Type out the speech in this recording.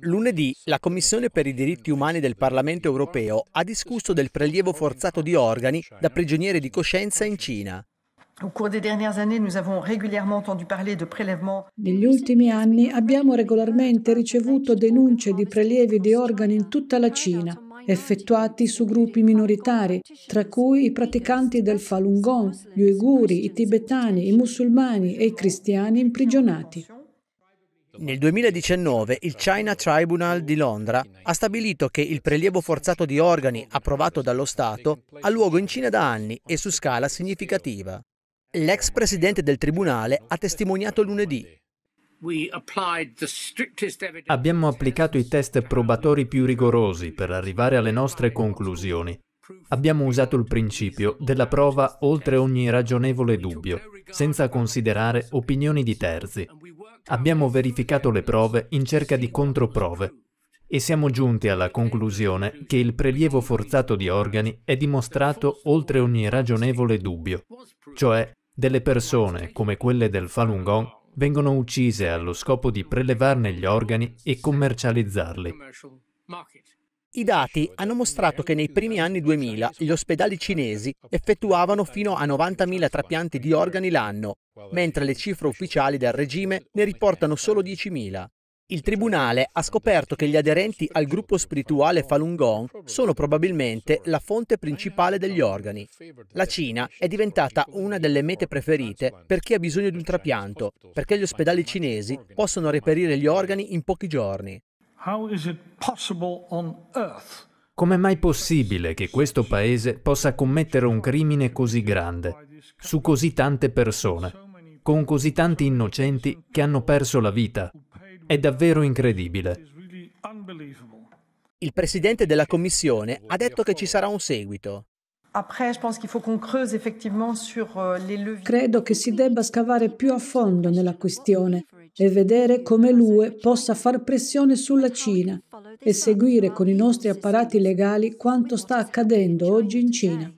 Lunedì la Commissione per i diritti umani del Parlamento europeo ha discusso del prelievo forzato di organi cioè, da prigionieri di coscienza in Cina. Negli ultimi anni abbiamo regolarmente ricevuto denunce di prelievi di organi in tutta la Cina, effettuati su gruppi minoritari, tra cui i praticanti del Falun Gong, gli uiguri, i tibetani, i musulmani e i cristiani imprigionati. Certo. Nel 2019 il China Tribunal di Londra ha stabilito che il prelievo forzato di organi approvato dallo Stato ha luogo in Cina da anni e su scala significativa. L'ex presidente del tribunale ha testimoniato lunedì. Abbiamo applicato i test probatori più rigorosi per arrivare alle nostre conclusioni. Abbiamo usato il principio della prova oltre ogni ragionevole dubbio, senza considerare opinioni di terzi. Abbiamo verificato le prove in cerca di controprove e siamo giunti alla conclusione che il prelievo forzato di organi è dimostrato oltre ogni ragionevole dubbio, cioè delle persone come quelle del Falun Gong vengono uccise allo scopo di prelevarne gli organi e commercializzarli. I dati hanno mostrato che nei primi anni 2000 gli ospedali cinesi effettuavano fino a 90.000 trapianti di organi l'anno, mentre le cifre ufficiali del regime ne riportano solo 10.000. Il tribunale ha scoperto che gli aderenti al gruppo spirituale Falun Gong sono probabilmente la fonte principale degli organi. La Cina è diventata una delle mete preferite per chi ha bisogno di un trapianto, perché gli ospedali cinesi possono reperire gli organi in pochi giorni. Com'è mai possibile che questo paese possa commettere un crimine così grande, su così tante persone, con così tanti innocenti che hanno perso la vita? È davvero incredibile. Il presidente della commissione ha detto che ci sarà un seguito. Euh, Credo che si debba scavare più a fondo nella questione e vedere come l'UE possa far pressione sulla Cina e seguire con i nostri apparati legali quanto sta accadendo oggi in Cina.